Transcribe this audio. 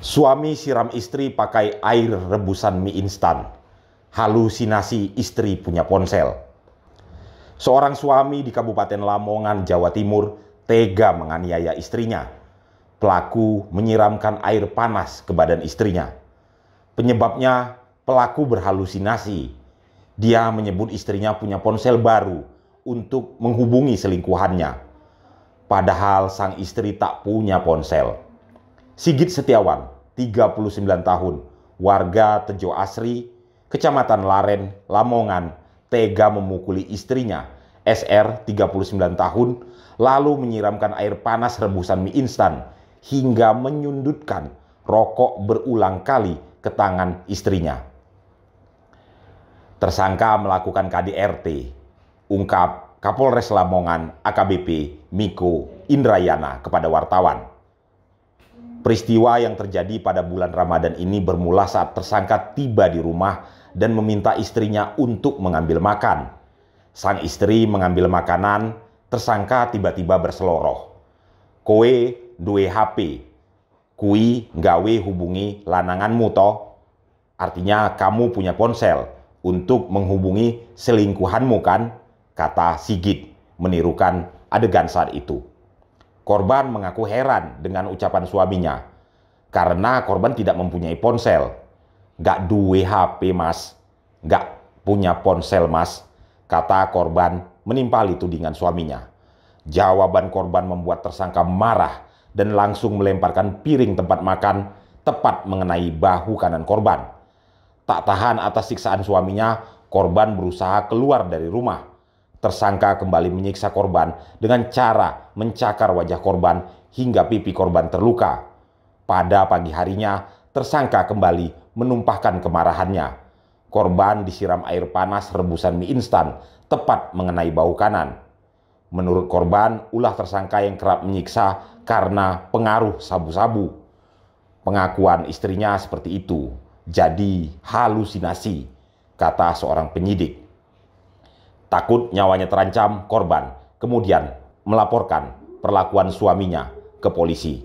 Suami siram istri pakai air rebusan mie instan. Halusinasi istri punya ponsel. Seorang suami di Kabupaten Lamongan, Jawa Timur, tega menganiaya istrinya. Pelaku menyiramkan air panas ke badan istrinya. Penyebabnya, pelaku berhalusinasi. Dia menyebut istrinya punya ponsel baru untuk menghubungi selingkuhannya. Padahal sang istri tak punya ponsel. Sigit Setiawan, 39 tahun, warga Tejo Asri, Kecamatan Laren, Lamongan, tega memukuli istrinya, SR 39 tahun, lalu menyiramkan air panas rebusan mie instan hingga menyundutkan rokok berulang kali ke tangan istrinya. Tersangka melakukan KDRT, ungkap Kapolres Lamongan AKBP Miko Indrayana kepada wartawan. Peristiwa yang terjadi pada bulan Ramadan ini bermula saat tersangka tiba di rumah dan meminta istrinya untuk mengambil makan. Sang istri mengambil makanan, tersangka tiba-tiba berseloroh. Kowe duwe HP. Kui gawe hubungi lananganmu toh. Artinya kamu punya ponsel untuk menghubungi selingkuhanmu kan? Kata Sigit menirukan adegan saat itu. Korban mengaku heran dengan ucapan suaminya karena korban tidak mempunyai ponsel. Gak duwe HP mas, gak punya ponsel mas, kata korban menimpali tudingan suaminya. Jawaban korban membuat tersangka marah dan langsung melemparkan piring tempat makan tepat mengenai bahu kanan korban. Tak tahan atas siksaan suaminya, korban berusaha keluar dari rumah. Tersangka kembali menyiksa korban dengan cara mencakar wajah korban hingga pipi korban terluka. Pada pagi harinya, tersangka kembali menumpahkan kemarahannya. Korban disiram air panas rebusan mie instan tepat mengenai bau kanan. Menurut korban, ulah tersangka yang kerap menyiksa karena pengaruh sabu-sabu. Pengakuan istrinya seperti itu, jadi halusinasi, kata seorang penyidik takut nyawanya terancam korban, kemudian melaporkan perlakuan suaminya ke polisi.